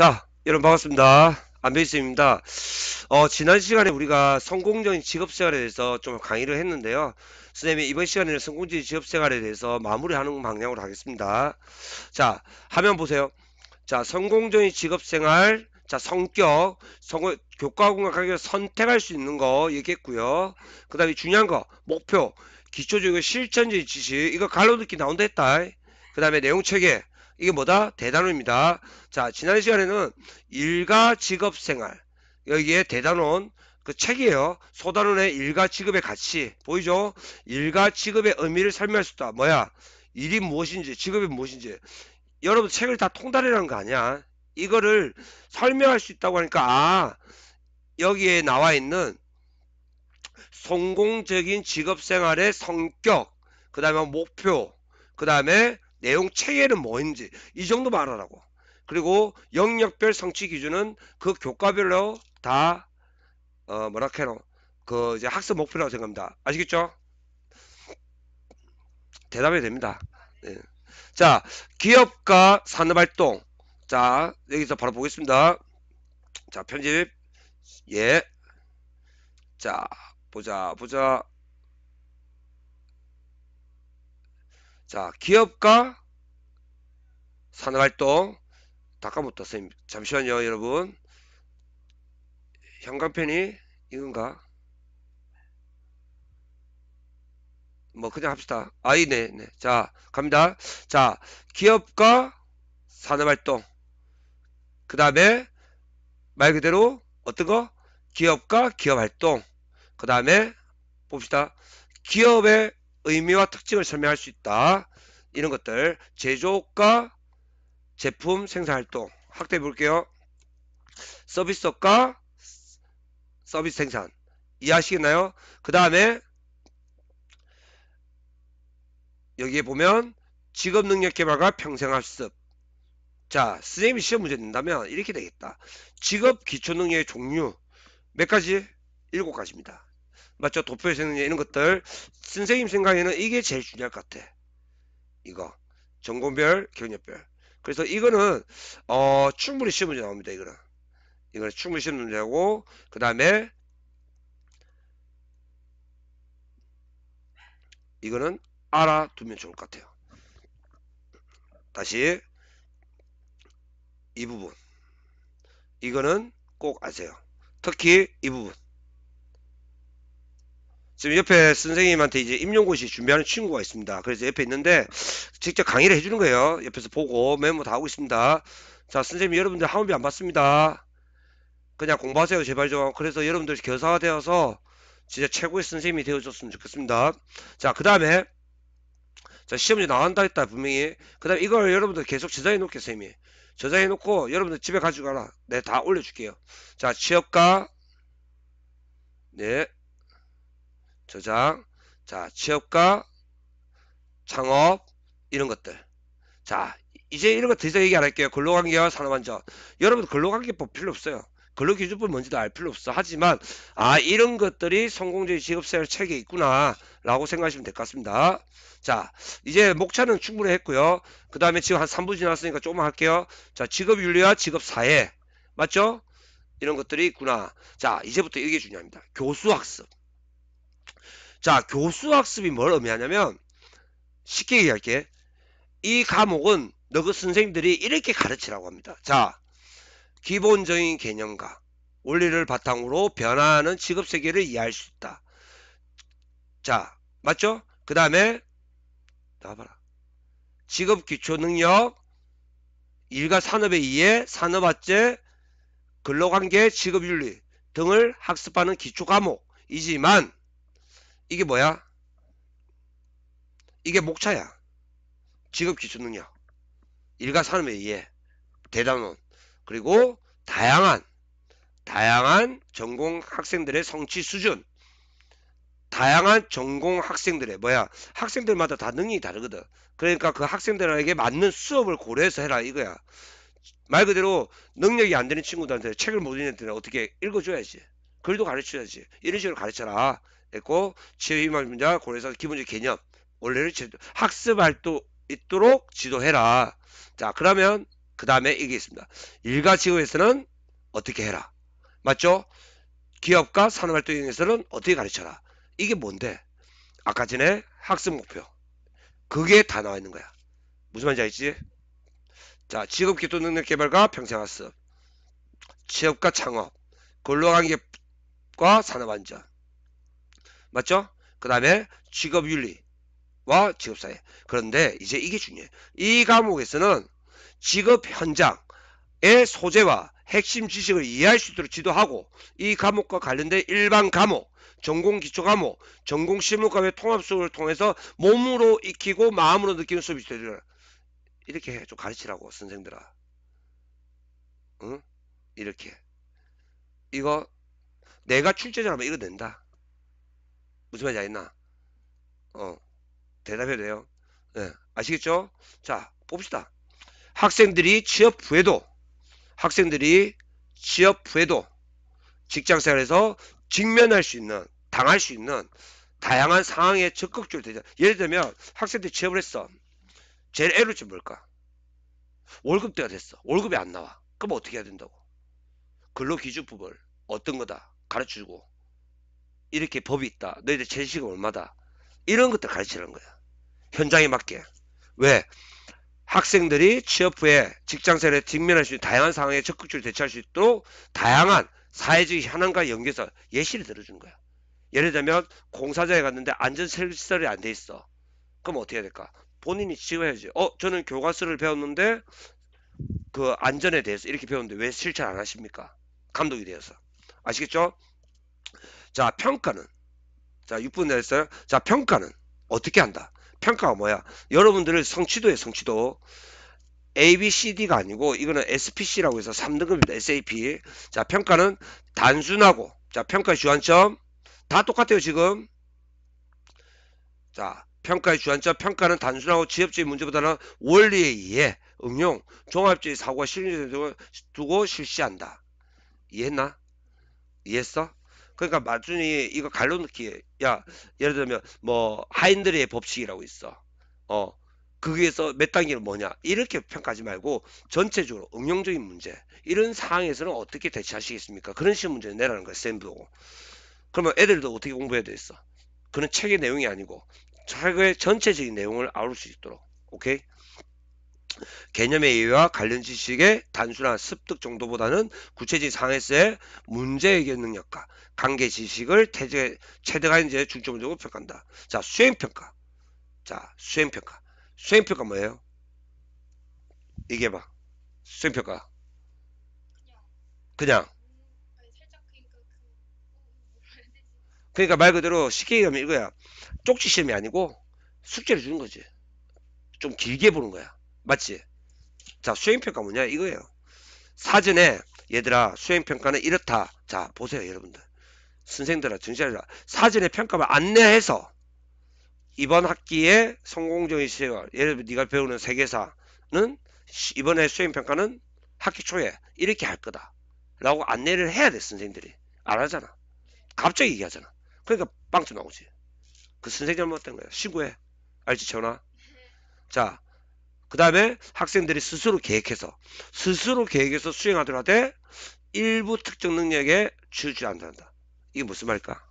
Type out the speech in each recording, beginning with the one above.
자, 여러분 반갑습니다. 안베이스입니다. 어, 지난 시간에 우리가 성공적인 직업생활에 대해서 좀 강의를 했는데요. 선생님이 이번 시간에는 성공적인 직업생활에 대해서 마무리하는 방향으로 하겠습니다. 자, 화면 보세요. 자, 성공적인 직업생활, 자, 성격, 성공, 교과학과 공강 선택할 수 있는 거 얘기했고요. 그 다음에 중요한 거, 목표, 기초적이고 실천적인 지식, 이거 갈로 듣기 나온다 했다. 그 다음에 내용 체계, 이게 뭐다? 대단원입니다. 자, 지난 시간에는 일가 직업 생활. 여기에 대단원 그 책이에요. 소단원의 일가 직업의 가치. 보이죠? 일가 직업의 의미를 설명할 수 있다. 뭐야? 일이 무엇인지, 직업이 무엇인지. 여러분 책을 다 통달이라는 거 아니야. 이거를 설명할 수 있다고 하니까 아, 여기에 나와 있는 성공적인 직업 생활의 성격, 그 다음에 목표, 그 다음에 내용 체계는 뭐인지 이 정도 말하라고 그리고 영역별 성취 기준은 그 교과별로 다 어, 뭐라 캐노 그 이제 학습 목표라고 생각합니다 아시겠죠 대답이 됩니다 네. 자 기업과 산업활동 자 여기서 바로 보겠습니다 자 편집 예 자 보자 보자 자, 기업과 산업활동 닭가부터 선생님 잠시만요 여러분 형광펜이 이건가 뭐 그냥 합시다 아이네 네. 자 갑니다 자 기업과 산업활동 그 다음에 말 그대로 어떤 거 기업과 기업활동 그 다음에 봅시다 기업의 의미와 특징을 설명할 수 있다. 이런 것들 제조업과 제품 생산활동 확대해 볼게요. 서비스업과 서비스 생산 이해하시겠나요? 그 다음에 여기에 보면 직업능력개발과 평생학습 자 선생님이 시험 문제 낸다면 이렇게 되겠다 직업 기초능력의 종류 몇 가지? 일곱 가지입니다 맞죠? 도표의 생략 이런 것들 선생님 생각에는 이게 제일 중요할 것 같아 이거 전공별 경력별 그래서 이거는 어 충분히 시험 문제 나옵니다 이거는 이거는 충분히 시험 문제고 그 다음에 이거는 알아두면 좋을 것 같아요 다시 이 부분 이거는 꼭 아세요 특히 이 부분 지금 옆에 선생님한테 이제 임용고시 준비하는 친구가 있습니다. 그래서 옆에 있는데 직접 강의를 해주는 거예요. 옆에서 보고 메모 다 하고 있습니다. 자, 선생님 여러분들 학원비 안 받습니다. 그냥 공부하세요, 제발 좀. 그래서 여러분들 교사가 되어서 진짜 최고의 선생님이 되어줬으면 좋겠습니다. 자, 그 다음에 자, 시험지 나간다 했다, 분명히. 그 다음에 이걸 여러분들 계속 저장해 놓을게요, 선생님이. 저장해 놓고 여러분들 집에 가지고 가라. 네, 다 올려줄게요. 자, 취업가. 네. 저장. 자, 취업과 창업, 이런 것들. 자, 이제 이런 거더 이상 얘기 안 할게요. 근로관계와 산업안전. 여러분 근로관계법 필요 없어요. 근로기준법 뭔지도 알 필요 없어. 하지만 아 이런 것들이 성공적인 직업생활 책에 있구나라고 생각하시면 될 것 같습니다. 자 이제 목차는 충분히 했고요. 그 다음에 지금 한 3분 지났으니까 조금만 할게요. 자 직업윤리와 직업사회 맞죠? 이런 것들이 있구나. 자 이제부터 이게 중요합니다. 교수학습. 자, 교수 학습이 뭘 의미하냐면 쉽게 얘기할게. 이 과목은 너그 선생님들이 이렇게 가르치라고 합니다. 자, 기본적인 개념과 원리를 바탕으로 변화하는 직업 세계를 이해할 수 있다. 자, 맞죠? 그 다음에 나와봐라. 직업 기초 능력, 일과 산업에 의해 산업화제, 근로관계, 직업윤리 등을 학습하는 기초 과목이지만 이게 뭐야? 이게 목차야. 직업 기초 능력. 일과 산업에 의해 대단원. 그리고 다양한 다양한 전공 학생들의 성취 수준. 다양한 전공 학생들의 뭐야? 학생들마다 다 능력이 다르거든. 그러니까 그 학생들에게 맞는 수업을 고려해서 해라 이거야. 말 그대로 능력이 안 되는 친구들한테 책을 못 읽는 애들은 어떻게 읽어줘야지. 글도 가르쳐야지. 이런 식으로 가르쳐라. 했고 지휘망문자 고려사 기본적 개념 원래를 학습할 수 있도록 지도해라. 자 그러면 그 다음에 이게 있습니다. 일가 지구에서는 어떻게 해라. 맞죠? 기업과 산업활동 에서는 어떻게 가르쳐라. 이게 뭔데? 아까 전에 학습 목표. 그게 다 나와 있는 거야. 무슨 말인지 알지? 자, 직업 기도 능력 개발과 평생학습. 취업과 창업. 근로관계과 산업안전. 맞죠? 그 다음에 직업윤리와 직업사회 그런데 이제 이게 중요해요 이 과목에서는 직업 현장의 소재와 핵심 지식을 이해할 수 있도록 지도하고 이 과목과 관련된 일반 과목 전공 기초 과목 전공 실무과 의 통합 수업을 통해서 몸으로 익히고 마음으로 느끼는 수업이 되려 이렇게 해, 좀 가르치라고 선생들아 응? 이렇게 이거 내가 출제자라면 이거 된다 무슨 말인지 아시나 어, 대답해도 돼요. 네, 아시겠죠? 자, 봅시다 학생들이 취업 후에도, 학생들이 취업 후에도 직장생활에서 직면할 수 있는, 당할 수 있는 다양한 상황에 적극적으로 되자. 예를 들면 학생들이 취업을 했어. 제일 애로 지 뭘까? 월급대가 됐어. 월급이 안 나와. 그럼 어떻게 해야 된다고? 근로기준법을 어떤 거다 가르치고 이렇게 법이 있다. 너희들 최저시급 얼마다. 이런 것들 가르치는 거야. 현장에 맞게. 왜? 학생들이 취업 후에 직장생활에 직면할 수 있는 다양한 상황에 적극적으로 대처할 수 있도록 다양한 사회적 현안과 연계해서 예시를 들어준 거야. 예를 들면 공사장에 갔는데 안전시설이 안 돼 있어. 그럼 어떻게 해야 될까? 본인이 지어야지. 어, 저는 교과서를 배웠는데 그 안전에 대해서 이렇게 배웠는데 왜 실천 안 하십니까? 감독이 되어서. 아시겠죠? 자, 평가는. 자, 6분 됐어요. 자, 평가는 어떻게 한다? 평가가 뭐야? 여러분들의 성취도에 성취도. ABCD가 아니고 이거는 SPC라고 해서 3등급입니다. SAP. 자, 평가는 단순하고 자, 평가의 주안점 다 똑같아요, 지금. 자, 평가의 주안점 평가는 단순하고 지엽주의 문제보다는 원리에 의해 응용, 종합주의 사고와 실용주의 두고 실시한다. 이해했나? 이해했어? 그러니까 마준이 이거 갈로넣기 야 예를 들면 뭐 하인들의 법칙이라고 있어 어 거기에서 그 몇 단계는 뭐냐 이렇게 평가하지 말고 전체적으로 응용적인 문제 이런 상황에서는 어떻게 대처하시겠습니까 그런 식의 문제 내라는 거야 쌤도 그러면 애들도 어떻게 공부해야 되겠어 그런 책의 내용이 아니고 책의 전체적인 내용을 아울 수 있도록 오케이 개념의 이해와 관련 지식의 단순한 습득 정도보다는 구체적인 상황에서의 문제 해결 능력과 관계 지식을 태제, 체득하는 데중점적으로 평가한다. 자, 수행평가. 자, 수행평가. 수행평가 뭐예요? 이게 봐 수행평가. 그냥. 그러니까 말 그대로 쉽게 얘기하면 이거야. 쪽지 시험이 아니고 숙제를 주는 거지. 좀 길게 보는 거야. 맞지? 자 수행평가 뭐냐 이거예요 사전에 얘들아 수행평가는 이렇다 자 보세요 여러분들 선생들아 정신하라 사전에 평가를 안내해서 이번 학기에 성공적인 시험 예를 들어 네가 배우는 세계사는 이번에 수행평가는 학기 초에 이렇게 할 거다 라고 안내를 해야 돼 선생들이 안 하잖아 갑자기 얘기하잖아 그러니까 빵쳐 나오지 그 선생 님 잘못된 거야 신고해 알지 전화 네. 자그 다음에 학생들이 스스로 계획해서 스스로 계획해서 수행하더라 도 일부 특정 능력에 주저한다. 이게 무슨 말일까?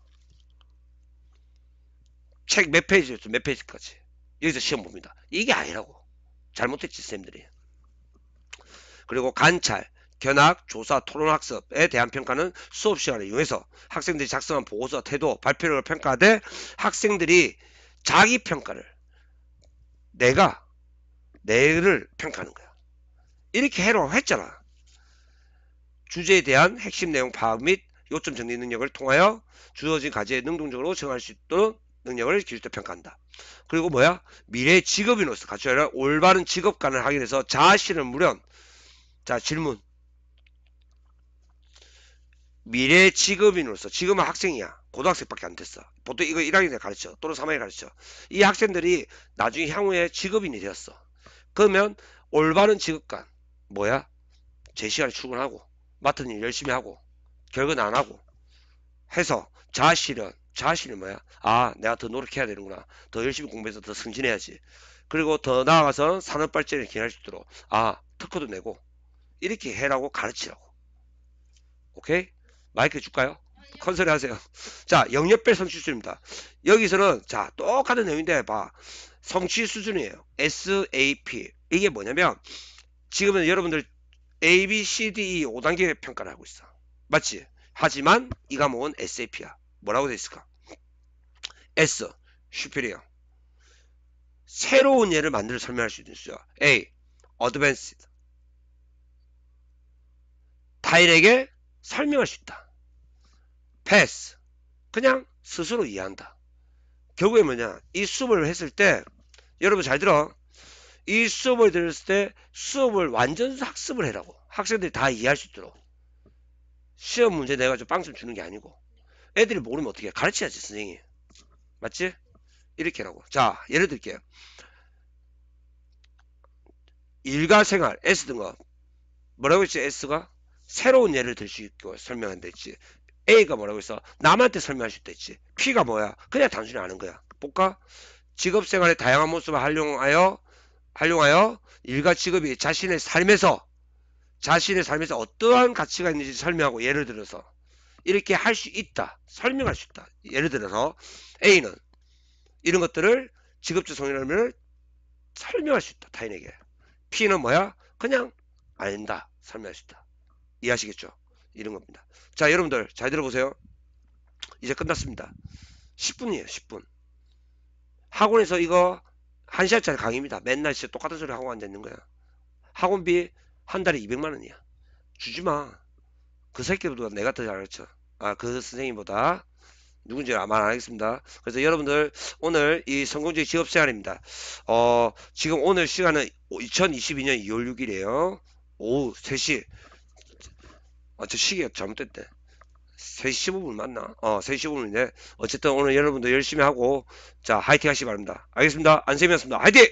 책 몇 페이지였죠? 몇 페이지까지. 여기서 시험 봅니다. 이게 아니라고. 잘못했지, 선생님들이 그리고 관찰, 견학, 조사, 토론 학습에 대한 평가는 수업 시간을 이용해서 학생들이 작성한 보고서, 태도, 발표를 평가하되 학생들이 자기 평가를 내가 내를 평가하는 거야. 이렇게 해로 했잖아. 주제에 대한 핵심 내용 파악 및 요점 정리 능력을 통하여 주어진 과제에 능동적으로 정할 수 있도록 능력을 기술적 평가한다. 그리고 뭐야? 미래 직업인으로서 갖춰야 할 올바른 직업관을 확인해서 자신을 무련. 자, 질문. 미래 직업인으로서 지금은 학생이야. 고등학생밖에 안 됐어. 보통 이거 1학년에 가르쳐. 또는 3학년에 가르쳐. 이 학생들이 나중에 향후에 직업인이 되었어. 그러면 올바른 직업관 뭐야? 제 시간에 출근하고 맡은 일 열심히 하고 결근 안 하고 해서 자아실은 자아실이 뭐야? 아 내가 더 노력해야 되는구나 더 열심히 공부해서 더 승진해야지 그리고 더 나아가서 산업 발전에 기여할 수 있도록 아 특허도 내고 이렇게 해라고 가르치라고 오케이 마이크 줄까요? 컨설팅 하세요 자 영역별 성취수입니다 여기서는 자 똑같은 내용인데 봐 성취 수준이에요. SAP. 이게 뭐냐면 지금은 여러분들 A, B, C, D, E 5단계 평가를 하고 있어. 맞지? 하지만 이 과목은 SAP야. 뭐라고 돼 있을까? S, 슈피리어. 새로운 예를 만들어 설명할 수 있어요. A, Advanced 타인에게 설명할 수 있다. p 패 s 그냥 스스로 이해한다. 결국에 뭐냐 이 수업을 했을 때 여러분 잘 들어 이 수업을 들었을 때 수업을 완전 학습을 해라고 학생들이 다 이해할 수 있도록 시험 문제 내가 좀 빵점 주는 게 아니고 애들이 모르면 어떻게 가르쳐야지 선생님 맞지? 이렇게 하라고 자 예를 들게요 일가생활 S등급 뭐라고 했지 S가 새로운 예를 들 수 있고 설명한다 했지 A가 뭐라고 했어? 남한테 설명할 수 있댔지. P가 뭐야? 그냥 단순히 아는 거야. 볼까? 직업생활의 다양한 모습을 활용하여 활용하여 일과 직업이 자신의 삶에서 자신의 삶에서 어떠한 가치가 있는지 설명하고 예를 들어서 이렇게 할 수 있다. 설명할 수 있다. 예를 들어서 A는 이런 것들을 직업적 성인을 설명할 수 있다. 타인에게. P는 뭐야? 그냥 안다. 설명할 수 있다. 이해하시겠죠? 이런 겁니다. 자 여러분들 잘 들어보세요. 이제 끝났습니다. 10분이에요 10분. 학원에서 이거 한 시간짜리 강의입니다. 맨날 진짜 똑같은 소리 하고 앉아있는 거야. 학원비 한 달에 200만 원이야. 주지마. 그 새끼보다 내가 더 잘 알았죠 아, 그 선생님보다. 누군지 말안 하겠습니다. 그래서 여러분들 오늘 이 성공주의 직업 생활입니다 어, 지금 오늘 시간은 2022년 2월 6일이에요. 오후 3시. 어째 시기가 잘못됐대. 3시 15분 맞나? 어, 3시 15분인데. 어쨌든 오늘 여러분도 열심히 하고, 자, 화이팅 하시기 바랍니다. 알겠습니다. 안쌤이었습니다. 화이팅!